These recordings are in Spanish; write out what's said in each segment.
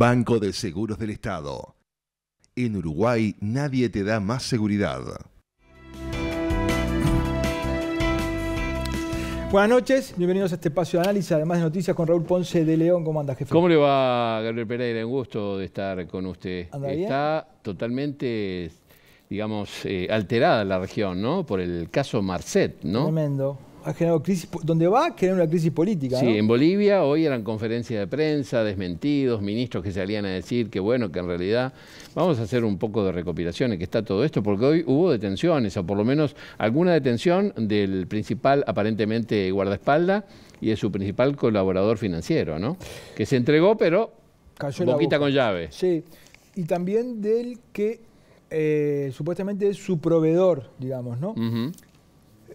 Banco de Seguros del Estado. En Uruguay nadie te da más seguridad. Buenas noches, bienvenidos a este espacio de análisis, además de noticias con Raúl Ponce de León. ¿Cómo jefe? ¿Cómo le va, Gabriel Pereira? Un gusto de estar con usted. Está totalmente, digamos, eh, alterada la región, ¿no? Por el caso Marcet, ¿no? Tremendo ha generado crisis, donde va genera una crisis política. Sí, en Bolivia hoy eran conferencias de prensa, desmentidos, ministros que salían a decir que bueno, que en realidad vamos a hacer un poco de recopilación que está todo esto, porque hoy hubo detenciones, o por lo menos alguna detención del principal aparentemente guardaespaldas y de su principal colaborador financiero, ¿no? Que se entregó, pero Cayó boquita con llave. Sí, y también del que eh, supuestamente es su proveedor, digamos, ¿no?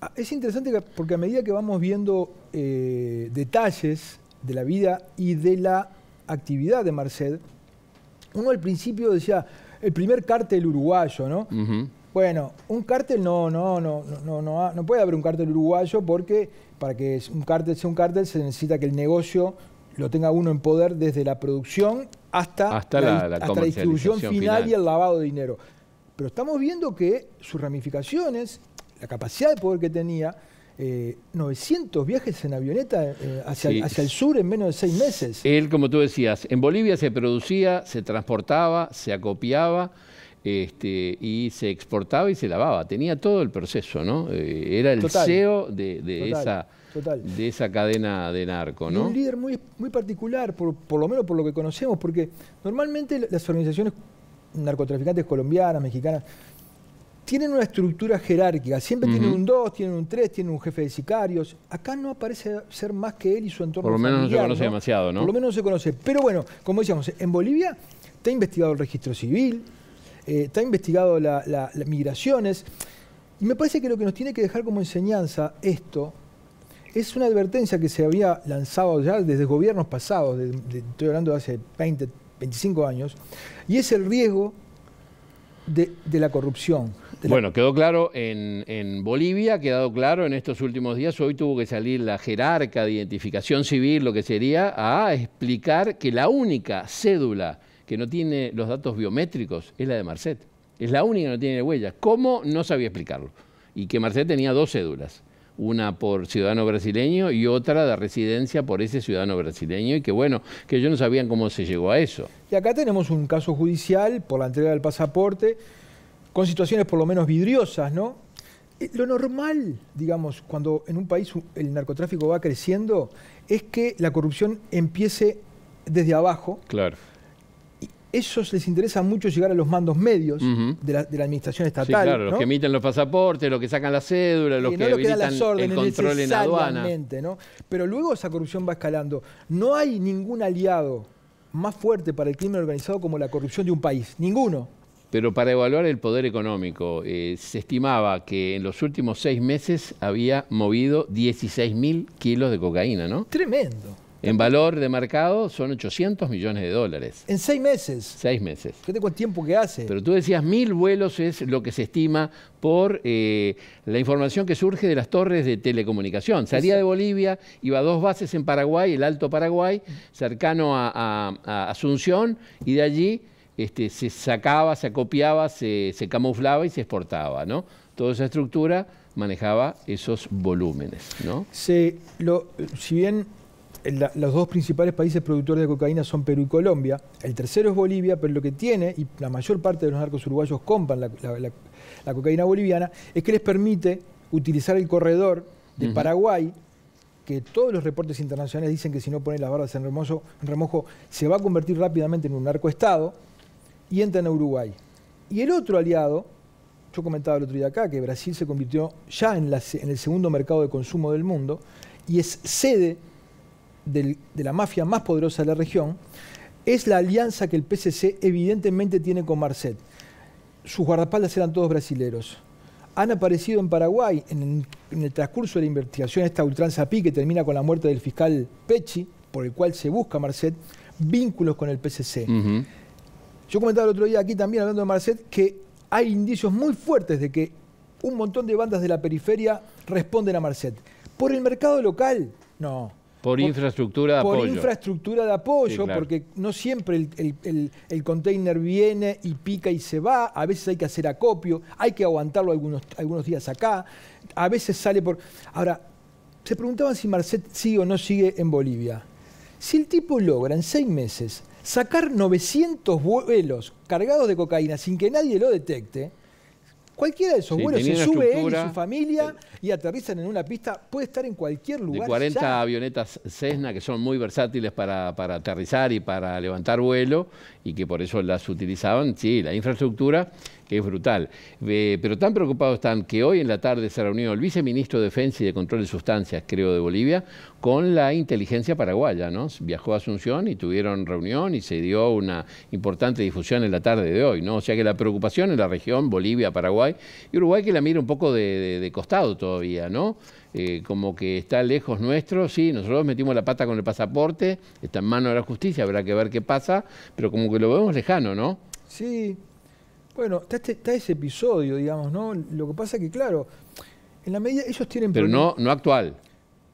Ah, es interesante porque a medida que vamos viendo eh, detalles de la vida y de la actividad de Merced, uno al principio decía, el primer cártel uruguayo, ¿no? Bueno, un cártel no, no, no, no, no, no puede haber un cártel uruguayo porque para que un cártel sea un cártel se necesita que el negocio lo tenga uno en poder desde la producción hasta, la, distribución final, y el lavado de dinero. Pero estamos viendo que sus ramificaciones la capacidad de poder que tenía, 900 eh, viajes en avioneta eh, hacia, el sur en menos de seis meses. Él, como tú decías, en Bolivia se producía, se transportaba, se acopiaba este, y se exportaba y se lavaba. Tenía todo el proceso, ¿no? Eh, era el CEO de, esa... De esa cadena de narco, ¿no? un líder muy, muy particular, por, por lo menos por lo que conocemos, porque normalmente las organizaciones narcotraficantes colombianas, mexicanas, tienen una estructura jerárquica, siempre tienen un 2, tienen un 3, tienen un jefe de sicarios. Acá no aparece ser más que él y su entorno. Por lo menos no se conoce demasiado, ¿no? Por lo menos no se conoce. Pero bueno, como decíamos, en Bolivia está investigado el registro civil, está eh, investigado las migraciones. Y me parece que lo que nos tiene que dejar como enseñanza esto es una advertencia que se había lanzado ya desde gobiernos pasados, de, estoy hablando de hace 20, 25 años, y es el riesgo de, de la corrupción bueno, quedó claro en, Bolivia, ha quedado claro en estos últimos días, hoy tuvo que salir la jerarca de identificación civil, lo que sería, a explicar que la única cédula que no tiene los datos biométricos es la de Marcet. Es la única que no tiene huellas. ¿Cómo? No sabía explicarlo. Y que Marcet tenía dos cédulas una por ciudadano brasileño y otra de residencia por ese ciudadano brasileño y que bueno, que ellos no sabían cómo se llegó a eso. Y acá tenemos un caso judicial por la entrega del pasaporte con situaciones por lo menos vidriosas, ¿no? Eh, lo normal, digamos, cuando en un país el narcotráfico va creciendo, es que la corrupción empiece desde abajo. Claro. Y esos les interesa mucho llegar a los mandos medios de, la, administración estatal. Sí, claro, los que emiten los pasaportes, los que sacan la cédula, los eh, que, no que control en aduana. ¿no? Pero luego esa corrupción va escalando. No hay ningún aliado más fuerte para el crimen organizado como la corrupción de un país. Ninguno. Pero para evaluar el poder económico, eh, se estimaba que en los últimos seis meses había movido 16.000 mil kilos de cocaína, ¿no? Tremendo. En valor de mercado son 800 millones de dólares. ¿En seis meses? Seis meses. Fíjate cuánto tiempo que hace. Pero tú decías, mil vuelos es lo que se estima por eh, la información que surge de las torres de telecomunicación. Salía de Bolivia, iba a dos bases en Paraguay, el Alto Paraguay, cercano a Asunción, y de allí este, se sacaba, se acopiaba, se, camuflaba y se exportaba, ¿no? Toda esa estructura manejaba esos volúmenes, si bien eh, los dos principales países productores de cocaína son Perú y Colombia, el tercero es Bolivia, pero lo que tiene, y la mayor parte de los narcos uruguayos compran la, cocaína boliviana, es que les permite utilizar el corredor de Paraguay, que todos los reportes internacionales dicen que si no ponen las barras en remojo, en remojo se va a convertir rápidamente en un narcoestado, y entran a Uruguay. Y el otro aliado, yo comentaba el otro día acá que Brasil se convirtió ya en, el segundo mercado de consumo del mundo y es sede de la mafia más poderosa de la región, es la alianza que el PCC evidentemente tiene con Marcet. Sus guardapaldas eran todos brasileros. Han aparecido en Paraguay, en, el transcurso de la investigación, esta ultranza PI que termina con la muerte del fiscal Pecci, por el cual se busca Marcet, vínculos con el PCC. Yo comentaba el otro día aquí también, hablando de Marcet, que hay indicios muy fuertes de que un montón de bandas de la periferia responden a Marcet. Por el mercado local, no. Por, infraestructura de apoyo. Por infraestructura de apoyo, porque no siempre el, container viene y pica y se va. A veces hay que hacer acopio, hay que aguantarlo algunos, algunos días acá. A veces sale por. Ahora, se preguntaban si Marcet sigue o no sigue en Bolivia. Si el tipo logra en seis meses sacar 900 vuelos cargados de cocaína sin que nadie lo detecte, cualquiera de esos vuelos se sube él y su familia eh, y aterrizan en una pista, puede estar en cualquier lugar. De 40 avionetas Cessna que son muy versátiles para, para, aterrizar y para levantar vuelo y que por eso las utilizaban, sí, la infraestructura que es brutal. Eh, pero tan preocupados están que hoy en la tarde se reunió el viceministro de Defensa y de Control de Sustancias, creo, de Bolivia, con la inteligencia paraguaya, ¿no? Viajó a Asunción y tuvieron reunión y se dio una importante difusión en la tarde de hoy, ¿no? O sea que la preocupación en la región, Bolivia, Paraguay y Uruguay, que la mira un poco de, costado todavía, ¿no? Eh, como que está lejos nuestro, sí, nosotros metimos la pata con el pasaporte, está en mano de la justicia, habrá que ver qué pasa, pero como que lo vemos lejano, ¿no? Sí, bueno, este, está, ese episodio, digamos, ¿no? Lo que pasa que, claro, en la medida ellos tienen... Pero no, no actual.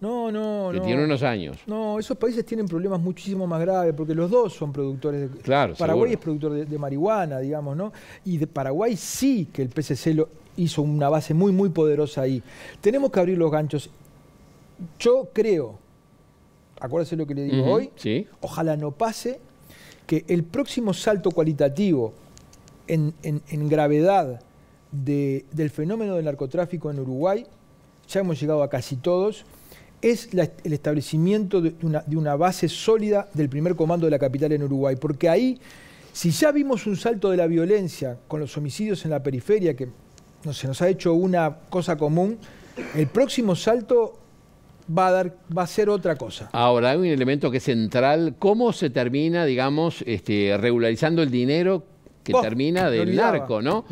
No, no, que tienen tiene unos años. No, esos países tienen problemas muchísimo más graves, porque los dos son productores de... Claro, Paraguay es productor de, marihuana, digamos, ¿no? Y de Paraguay sí que el PCC lo hizo una base muy, muy poderosa ahí. Tenemos que abrir los ganchos. Yo creo, acuérdese lo que le digo hoy, ojalá no pase, que el próximo salto cualitativo en, gravedad del fenómeno del narcotráfico en Uruguay, ya hemos llegado a casi todos, es el establecimiento de una, base sólida del primer comando de la capital en Uruguay, porque ahí, si ya vimos un salto de la violencia con los homicidios en la periferia, que se nos ha hecho una cosa común, el próximo salto va a dar va a ser otra cosa. Ahora hay un elemento que es central, cómo se termina, digamos, este, regularizando el dinero que termina del narco, ¿no?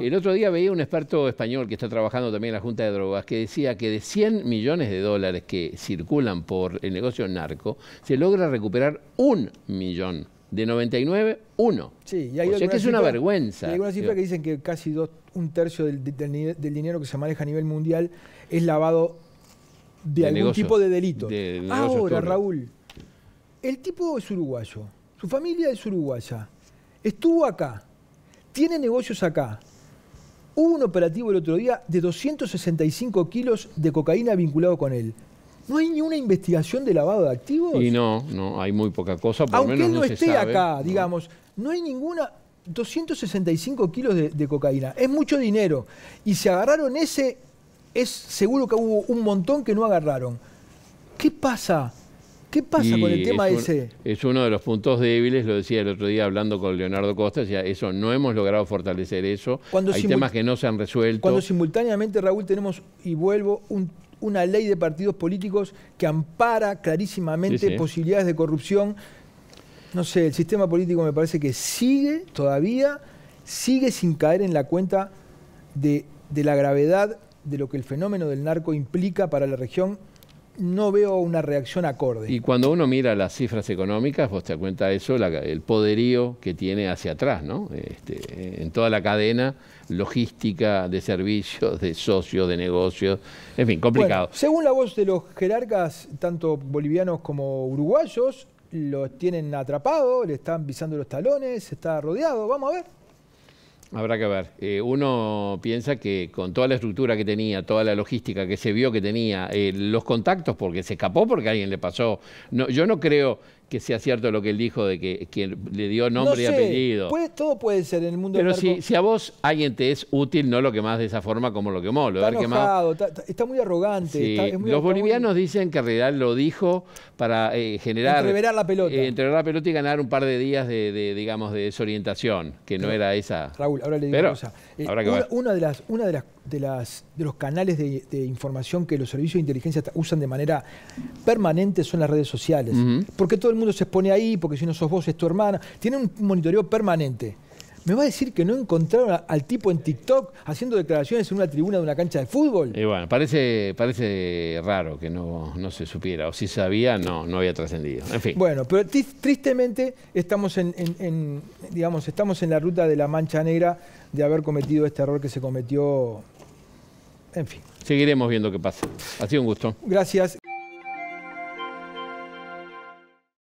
El otro día veía un experto español que está trabajando también en la Junta de Drogas que decía que de 100 millones de dólares que circulan por el negocio narco, se logra recuperar un millón. De 99, uno. Sí, y hay o sea que es una vergüenza. hay algunas cifras que dicen que casi dos, un tercio del, dinero que se maneja a nivel mundial es lavado de, algún tipo de delito. Ahora, Raúl, el tipo es uruguayo, su familia es uruguaya estuvo acá, tiene negocios acá. Hubo un operativo el otro día de 265 kilos de cocaína vinculado con él. ¿No hay ni una investigación de lavado de activos? Y no, no, hay muy poca cosa. Por Aunque no, esté acá, digamos, no. hay ninguna... 265 kilos de, de, cocaína, es mucho dinero. Y si agarraron ese, es seguro que hubo un montón que no agarraron. ¿Qué pasa? ¿Qué pasa con el tema ese? Es uno de los puntos débiles, lo decía el otro día hablando con Leonardo Costa, decía, eso no hemos logrado fortalecer eso. Hay temas que no se han resuelto. Cuando simultáneamente, Raúl, tenemos, y vuelvo, una ley de partidos políticos que ampara clarísimamente posibilidades de corrupción. No sé, el sistema político me parece que sigue todavía, sigue sin caer en la cuenta de, de la gravedad de lo que el fenómeno del narco implica para la región no veo una reacción acorde. Y cuando uno mira las cifras económicas, vos te cuenta eso, el poderío que tiene hacia atrás, ¿no? Este, en toda la cadena logística de servicios, de socios, de negocios, en fin, complicado. según la voz de los jerarcas, tanto bolivianos como uruguayos, los tienen atrapados, le están pisando los talones, está rodeado, vamos a ver. Habrá que ver. Eh, uno piensa que con toda la estructura que tenía, toda la logística que se vio que tenía, eh, los contactos, porque se escapó porque alguien le pasó. No, yo no creo que sea cierto lo que él dijo de que, le dio nombre y apellido. todo puede ser en el mundo Pero si, si, a vos alguien te es útil, no lo quemás de esa forma como lo quemó. Lo está, quemado. Está, muy arrogante. Los bolivianos dicen que en realidad lo dijo para eh, generar... Entreverar la pelota. Eh, entreverar la pelota y ganar un par de días de, digamos, de desorientación, que no era esa. Raúl, ahora le digo eh, una de las... Una de las, de las de los canales de, información que los servicios de inteligencia usan de manera permanente son las redes sociales. Porque todo el mundo mundo se pone ahí, porque si no sos vos es tu hermana. tiene un monitoreo permanente. ¿Me va a decir que no encontraron al tipo en TikTok haciendo declaraciones en una tribuna de una cancha de fútbol? Y bueno, parece, parece raro que no, se supiera, o si sabía, no, no había trascendido. En fin. Bueno, pero tristemente estamos en, digamos, estamos en la ruta de la mancha negra de haber cometido este error que se cometió. En fin. Seguiremos viendo qué pasa. Ha sido un gusto. Gracias.